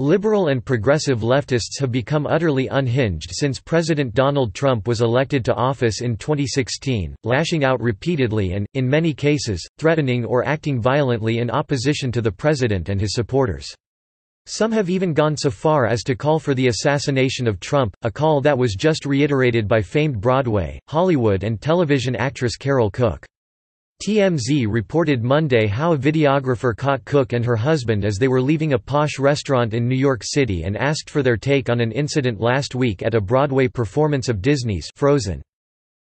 Liberal and progressive leftists have become utterly unhinged since President Donald Trump was elected to office in 2016, lashing out repeatedly and, in many cases, threatening or acting violently in opposition to the president and his supporters. Some have even gone so far as to call for the assassination of Trump, a call that was just reiterated by famed Broadway, Hollywood and television actress Carol Cook. TMZ reported Monday how a videographer caught Cook and her husband as they were leaving a posh restaurant in New York City and asked for their take on an incident last week at a Broadway performance of Disney's Frozen.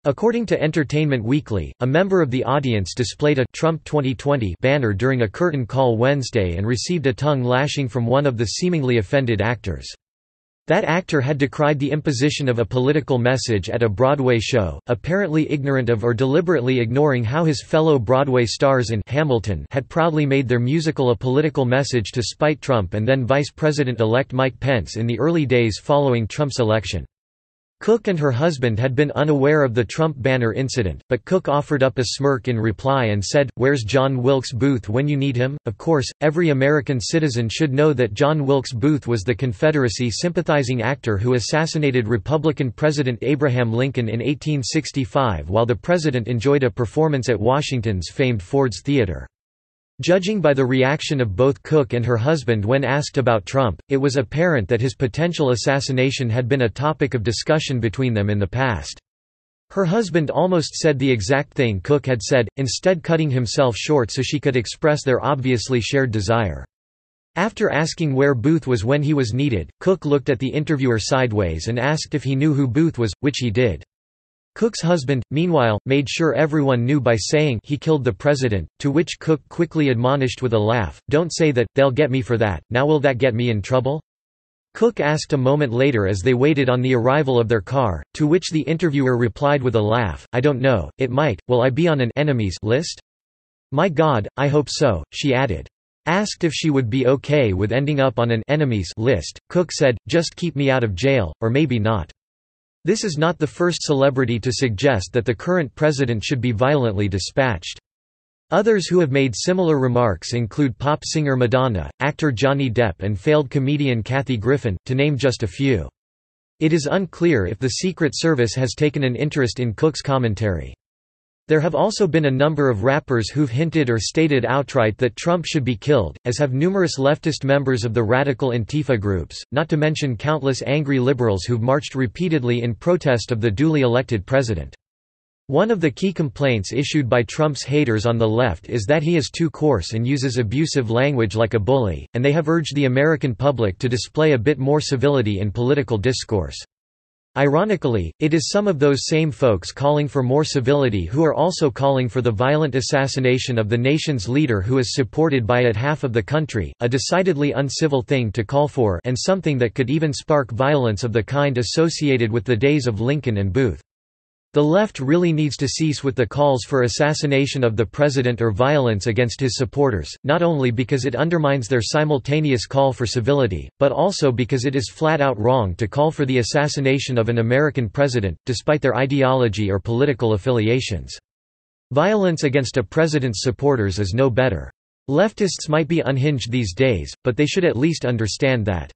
According to Entertainment Weekly, a member of the audience displayed a Trump 2020 banner during a curtain call Wednesday and received a tongue lashing from one of the seemingly offended actors. That actor had decried the imposition of a political message at a Broadway show, apparently ignorant of or deliberately ignoring how his fellow Broadway stars in Hamilton had proudly made their musical a political message to spite Trump and then Vice President-elect Mike Pence in the early days following Trump's election. Cook and her husband had been unaware of the Trump banner incident, but Cook offered up a smirk in reply and said, Where's John Wilkes Booth when you need him? Of course, every American citizen should know that John Wilkes Booth was the Confederacy sympathizing actor who assassinated Republican President Abraham Lincoln in 1865 while the president enjoyed a performance at Washington's famed Ford's Theater. Judging by the reaction of both Cook and her husband when asked about Trump, it was apparent that his potential assassination had been a topic of discussion between them in the past. Her husband almost said the exact thing Cook had said, instead cutting himself short so she could express their obviously shared desire. After asking where Booth was when he was needed, Cook looked at the interviewer sideways and asked if he knew who Booth was, which he did. Cook's husband, meanwhile, made sure everyone knew by saying he killed the president, to which Cook quickly admonished with a laugh, don't say that, they'll get me for that, now will that get me in trouble? Cook asked a moment later as they waited on the arrival of their car, to which the interviewer replied with a laugh, I don't know, it might, will I be on an enemies list? My God, I hope so, she added. Asked if she would be okay with ending up on an enemies list, Cook said, just keep me out of jail, or maybe not. This is not the first celebrity to suggest that the current president should be violently dispatched. Others who have made similar remarks include pop singer Madonna, actor Johnny Depp and failed comedian Kathy Griffin, to name just a few. It is unclear if the Secret Service has taken an interest in Cook's commentary. There have also been a number of rappers who've hinted or stated outright that Trump should be killed, as have numerous leftist members of the radical Antifa groups, not to mention countless angry liberals who've marched repeatedly in protest of the duly elected president. One of the key complaints issued by Trump's haters on the left is that he is too coarse and uses abusive language like a bully, and they have urged the American public to display a bit more civility in political discourse. Ironically, it is some of those same folks calling for more civility who are also calling for the violent assassination of the nation's leader who is supported by at half of the country, a decidedly uncivil thing to call for and something that could even spark violence of the kind associated with the days of Lincoln and Booth. The left really needs to cease with the calls for assassination of the president or violence against his supporters, not only because it undermines their simultaneous call for civility, but also because it is flat out wrong to call for the assassination of an American president, despite their ideology or political affiliations. Violence against a president's supporters is no better. Leftists might be unhinged these days, but they should at least understand that